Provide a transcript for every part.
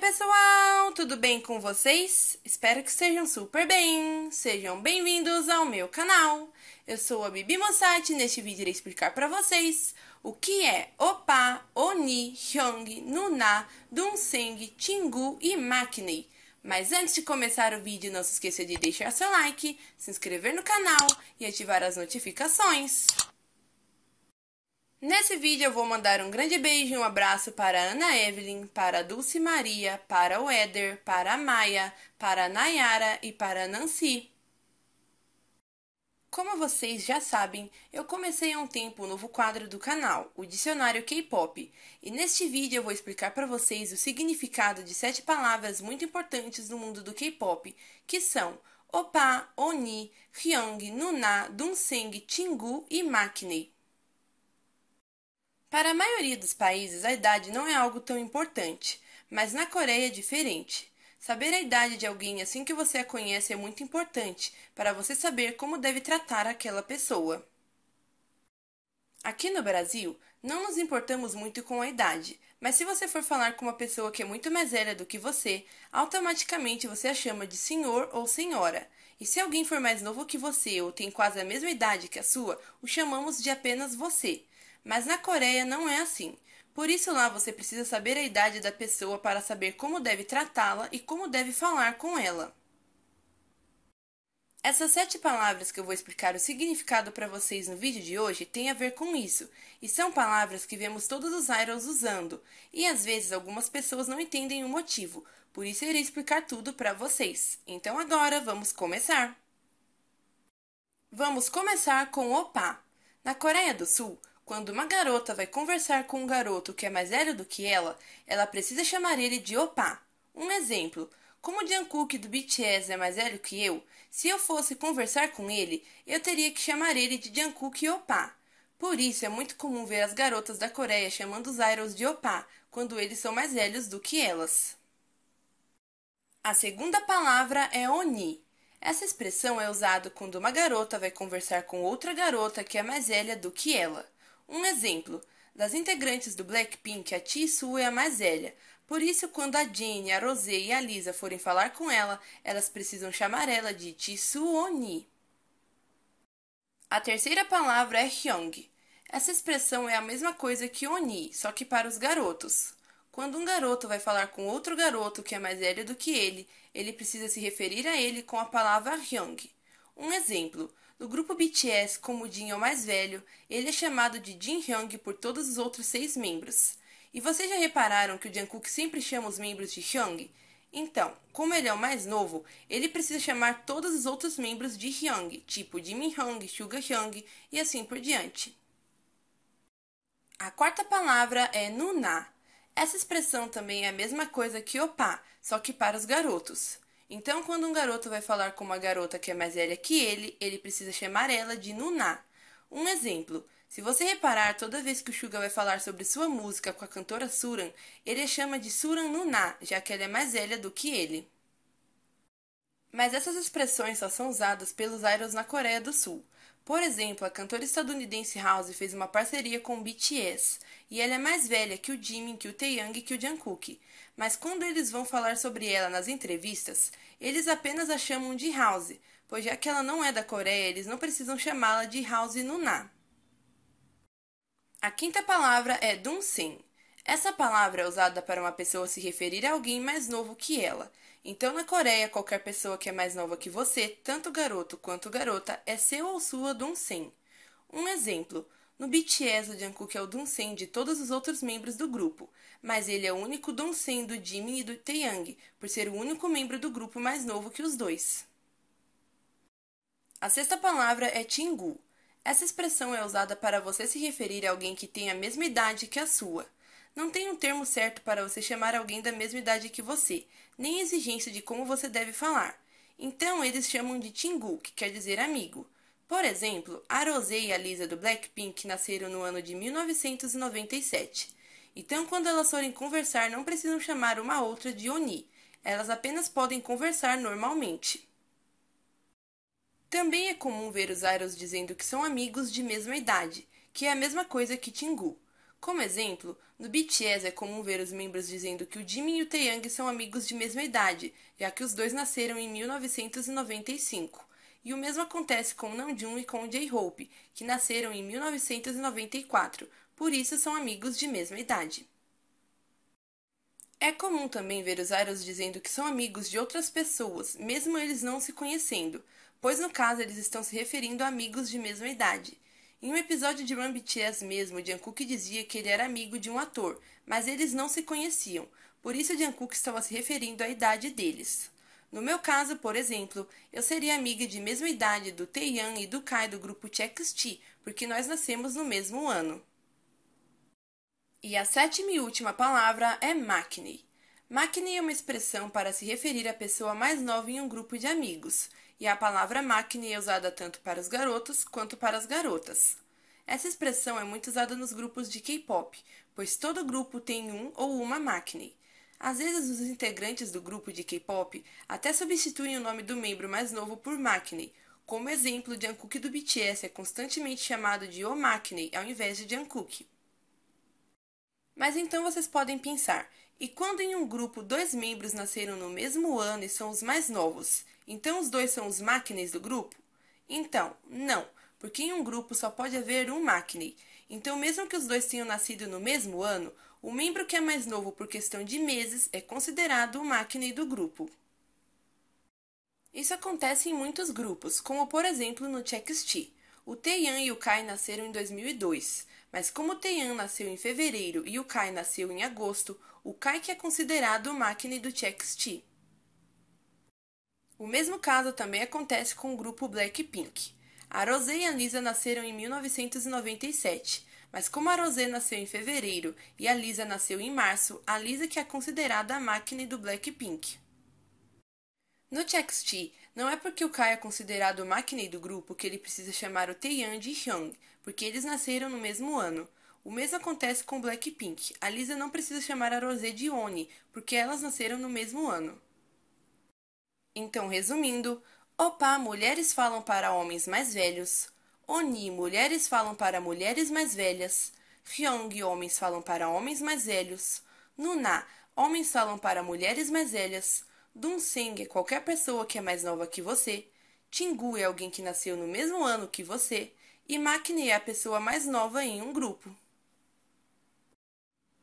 pessoal! Tudo bem com vocês? Espero que estejam super bem! Sejam bem-vindos ao meu canal! Eu sou a Bibi Mossati e neste vídeo irei explicar para vocês o que é Opa, Oni, Hyong, Nuna, Dunseng, Tingu e Maknae. Mas antes de começar o vídeo, não se esqueça de deixar seu like, se inscrever no canal e ativar as notificações. Nesse vídeo eu vou mandar um grande beijo e um abraço para Ana Evelyn, para Dulce Maria, para o Éder, para a Maia, para a Nayara e para a Nancy. Como vocês já sabem, eu comecei há um tempo um novo quadro do canal, o Dicionário K-Pop, e neste vídeo eu vou explicar para vocês o significado de sete palavras muito importantes no mundo do K-Pop, que são Opa, Oni, Hyung, Nuna, Dunseng, Tingu e Maknae. Para a maioria dos países, a idade não é algo tão importante, mas na Coreia é diferente. Saber a idade de alguém assim que você a conhece é muito importante para você saber como deve tratar aquela pessoa. Aqui no Brasil, não nos importamos muito com a idade, mas se você for falar com uma pessoa que é muito mais velha do que você, automaticamente você a chama de senhor ou senhora. E se alguém for mais novo que você ou tem quase a mesma idade que a sua, o chamamos de apenas você. Mas na Coreia não é assim. Por isso lá você precisa saber a idade da pessoa para saber como deve tratá-la e como deve falar com ela. Essas sete palavras que eu vou explicar o significado para vocês no vídeo de hoje têm a ver com isso, e são palavras que vemos todos os idols usando, e às vezes algumas pessoas não entendem o motivo, por isso eu irei explicar tudo para vocês. Então agora vamos começar! Vamos começar com opa. Na Coreia do Sul, quando uma garota vai conversar com um garoto que é mais velho do que ela, ela precisa chamar ele de opa. Um exemplo: como Jungkook do BTS é mais velho que eu, se eu fosse conversar com ele, eu teria que chamar ele de Jungkook opa. Por isso é muito comum ver as garotas da Coreia chamando os idols de opa quando eles são mais velhos do que elas. A segunda palavra é oni. Essa expressão é usada quando uma garota vai conversar com outra garota que é mais velha do que ela. Um exemplo, das integrantes do Blackpink, a Jisoo é a mais velha, por isso quando a Jennie, a Rosé e a Lisa forem falar com ela, elas precisam chamar ela de Jisoo Oni. A terceira palavra é Hyung. Essa expressão é a mesma coisa que Oni, só que para os garotos. Quando um garoto vai falar com outro garoto que é mais velho do que ele, ele precisa se referir a ele com a palavra Hyung. Um exemplo: no grupo BTS, como Jin é o mais velho, ele é chamado de Jin Hyung por todos os outros seis membros. E vocês já repararam que o Jungkook sempre chama os membros de Hyung? Então, como ele é o mais novo, ele precisa chamar todos os outros membros de Hyung, tipo Jimin Hyung, Suga Hyung e assim por diante. A quarta palavra é Nuna. Essa expressão também é a mesma coisa que Opa, só que para os garotos. Então, quando um garoto vai falar com uma garota que é mais velha que ele, ele precisa chamar ela de Nuná. Um exemplo: se você reparar, toda vez que o Suga vai falar sobre sua música com a cantora Suran, ele a chama de Suran Nuná, já que ela é mais velha do que ele. Mas essas expressões só são usadas pelos idols na Coreia do Sul. Por exemplo, a cantora estadunidense House fez uma parceria com o BTS, e ela é mais velha que o Jimin, que o Taeyang e que o Jungkook. Mas quando eles vão falar sobre ela nas entrevistas, eles apenas a chamam de House, pois já que ela não é da Coreia, eles não precisam chamá-la de House Nuna. A quinta palavra é Dunsin. Essa palavra é usada para uma pessoa se referir a alguém mais novo que ela. Então, na Coreia, qualquer pessoa que é mais nova que você, tanto garoto quanto garota, é seu ou sua Dunsen. Um exemplo: no BTS, o Jungkook é o Dunsen de todos os outros membros do grupo, mas ele é o único Dunsen do Jimin e do Taeyang, por ser o único membro do grupo mais novo que os dois. A sexta palavra é Tingu. Essa expressão é usada para você se referir a alguém que tem a mesma idade que a sua. Não tem um termo certo para você chamar alguém da mesma idade que você, nem exigência de como você deve falar. Então eles chamam de Tingu, que quer dizer amigo. Por exemplo, a Rosé e a Lisa do Blackpink nasceram no ano de 1997. Então, quando elas forem conversar, não precisam chamar uma outra de Oni. Elas apenas podem conversar normalmente. Também é comum ver os Aros dizendo que são amigos de mesma idade, que é a mesma coisa que Tingu. Como exemplo, no BTS é comum ver os membros dizendo que o Jimin e o Taeyang são amigos de mesma idade, já que os dois nasceram em 1995. E o mesmo acontece com o Namjoon e com o J-Hope, que nasceram em 1994, por isso são amigos de mesma idade. É comum também ver os idols dizendo que são amigos de outras pessoas, mesmo eles não se conhecendo, pois no caso eles estão se referindo a amigos de mesma idade. Em um episódio de Run BTS mesmo, Jungkook dizia que ele era amigo de um ator, mas eles não se conheciam. Por isso Jungkook estava se referindo à idade deles. No meu caso, por exemplo, eu seria amiga de mesma idade do Taehyung e do Kai do grupo TXT, porque nós nascemos no mesmo ano. E a sétima e última palavra é Maknae. Maknae é uma expressão para se referir à pessoa mais nova em um grupo de amigos e a palavra máquina é usada tanto para os garotos quanto para as garotas. Essa expressão é muito usada nos grupos de K-pop, pois todo grupo tem um ou uma máquina. Às vezes, os integrantes do grupo de K-pop até substituem o nome do membro mais novo por Maknae. Como exemplo, Jungkook do BTS é constantemente chamado de O Maknae ao invés de Jungkook. Mas então vocês podem pensar, e quando em um grupo dois membros nasceram no mesmo ano e são os mais novos, então os dois são os máquinas do grupo? Então, não, porque em um grupo só pode haver um máquina. Então, mesmo que os dois tenham nascido no mesmo ano, o membro que é mais novo por questão de meses é considerado o máquina do grupo. Isso acontece em muitos grupos, como por exemplo no TXT. O Teian e o Kai nasceram em 2002, mas como o Teian nasceu em fevereiro e o Kai nasceu em agosto, o Kaique é considerado o máquina do TXT. O mesmo caso também acontece com o grupo Blackpink. A Rosé e a Lisa nasceram em 1997, mas como a Rosé nasceu em fevereiro e a Lisa nasceu em março, a Lisa que é considerada a máquina do Blackpink. No TXT, não é porque o Kai é considerado o máquina do grupo que ele precisa chamar o Taeyang de Hyung, porque eles nasceram no mesmo ano. O mesmo acontece com Blackpink. A Lisa não precisa chamar a Rosé de Oni, porque elas nasceram no mesmo ano. Então, resumindo, opa, mulheres falam para homens mais velhos. Oni, mulheres falam para mulheres mais velhas. Hyung, homens falam para homens mais velhos. Nuna, homens falam para mulheres mais velhas. Dunseng é qualquer pessoa que é mais nova que você. Tingu é alguém que nasceu no mesmo ano que você. E Makne é a pessoa mais nova em um grupo.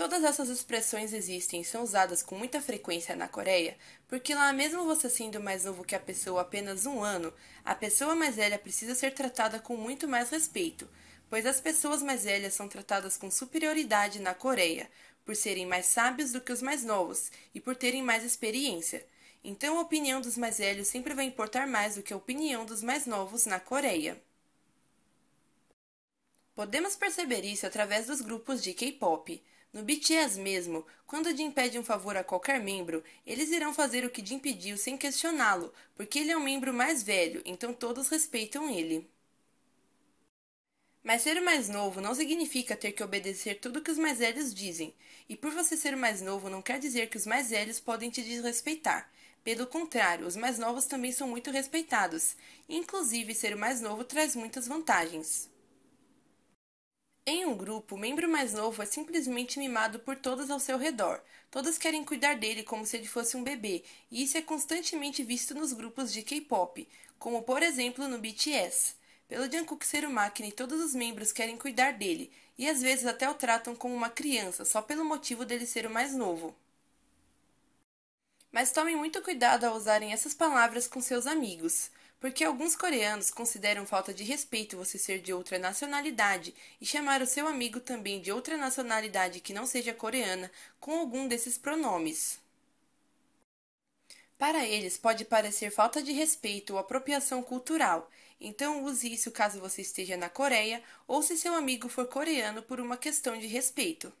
Todas essas expressões existem e são usadas com muita frequência na Coreia, porque lá, mesmo você sendo mais novo que a pessoa apenas um ano, a pessoa mais velha precisa ser tratada com muito mais respeito, pois as pessoas mais velhas são tratadas com superioridade na Coreia, por serem mais sábios do que os mais novos e por terem mais experiência. Então, a opinião dos mais velhos sempre vai importar mais do que a opinião dos mais novos na Coreia. Podemos perceber isso através dos grupos de K-pop. No BTS mesmo, quando Jim pede um favor a qualquer membro, eles irão fazer o que Jim pediu sem questioná-lo, porque ele é um membro mais velho, então todos respeitam ele. Mas ser o mais novo não significa ter que obedecer tudo que os mais velhos dizem, e por você ser o mais novo não quer dizer que os mais velhos podem te desrespeitar. Pelo contrário, os mais novos também são muito respeitados. Inclusive, ser o mais novo traz muitas vantagens. Em um grupo, o membro mais novo é simplesmente mimado por todas ao seu redor. Todas querem cuidar dele como se ele fosse um bebê, e isso é constantemente visto nos grupos de K-pop, como por exemplo no BTS. Pelo Jungkook ser o máquina, todos os membros querem cuidar dele, e às vezes até o tratam como uma criança, só pelo motivo dele ser o mais novo. Mas tomem muito cuidado ao usarem essas palavras com seus amigos. Porque alguns coreanos consideram falta de respeito você ser de outra nacionalidade e chamar o seu amigo também de outra nacionalidade que não seja coreana com algum desses pronomes. Para eles, pode parecer falta de respeito ou apropriação cultural, então use isso caso você esteja na Coreia ou se seu amigo for coreano por uma questão de respeito.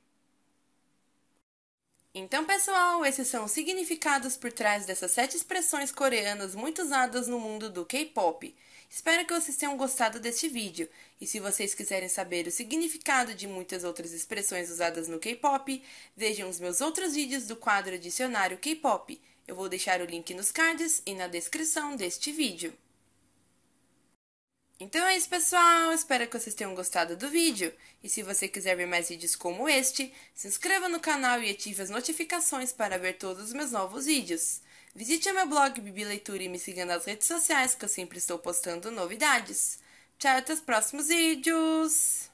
Então, pessoal, esses são os significados por trás dessas sete expressões coreanas muito usadas no mundo do K-pop. Espero que vocês tenham gostado deste vídeo. E se vocês quiserem saber o significado de muitas outras expressões usadas no K-pop, vejam os meus outros vídeos do quadro Dicionário K-pop. Eu vou deixar o link nos cards e na descrição deste vídeo. Então é isso, pessoal. Espero que vocês tenham gostado do vídeo. E se você quiser ver mais vídeos como este, se inscreva no canal e ative as notificações para ver todos os meus novos vídeos. Visite o meu blog Bibi Leitura e me siga nas redes sociais, que eu sempre estou postando novidades. Tchau, até os próximos vídeos!